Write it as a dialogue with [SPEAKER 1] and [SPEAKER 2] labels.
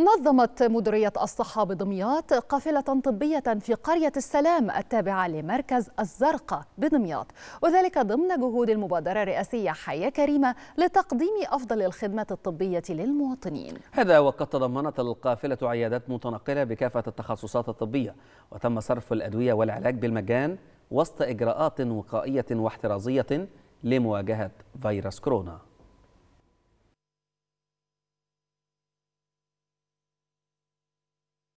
[SPEAKER 1] نظمت مديرية الصحة بدمياط قافلة طبية في قرية السلام التابعة لمركز الزرقاء بدمياط وذلك ضمن جهود المبادرة الرئاسية حياة كريمة لتقديم أفضل الخدمات الطبية للمواطنين
[SPEAKER 2] هذا وقد تضمنت القافلة عيادات متنقلة بكافة التخصصات الطبية وتم صرف الأدوية والعلاج بالمجان وسط إجراءات وقائية واحترازية لمواجهة فيروس كورونا